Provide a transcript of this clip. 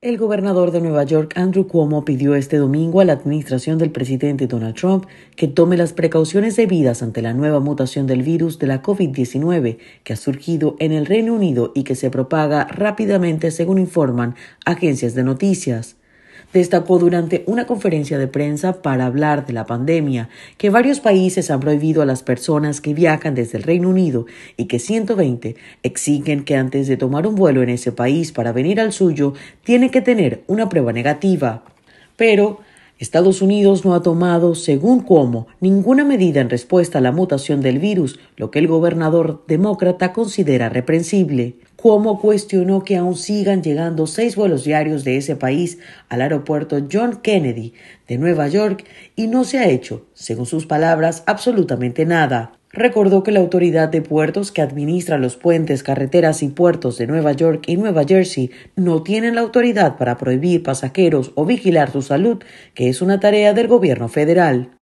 El gobernador de Nueva York, Andrew Cuomo, pidió este domingo a la administración del presidente Donald Trump que tome las precauciones debidas ante la nueva mutación del virus de la COVID-19 que ha surgido en el Reino Unido y que se propaga rápidamente, según informan agencias de noticias destacó durante una conferencia de prensa para hablar de la pandemia que varios países han prohibido a las personas que viajan desde el Reino Unido y que 120 exigen que antes de tomar un vuelo en ese país para venir al suyo tiene que tener una prueba negativa. Pero Estados Unidos no ha tomado, según Cuomo, ninguna medida en respuesta a la mutación del virus, lo que el gobernador demócrata considera reprensible. Cuomo cuestionó que aún sigan llegando seis vuelos diarios de ese país al aeropuerto John Kennedy de Nueva York y no se ha hecho, según sus palabras, absolutamente nada recordó que la autoridad de puertos que administra los puentes, carreteras y puertos de Nueva York y Nueva Jersey no tienen la autoridad para prohibir pasajeros o vigilar su salud, que es una tarea del gobierno federal.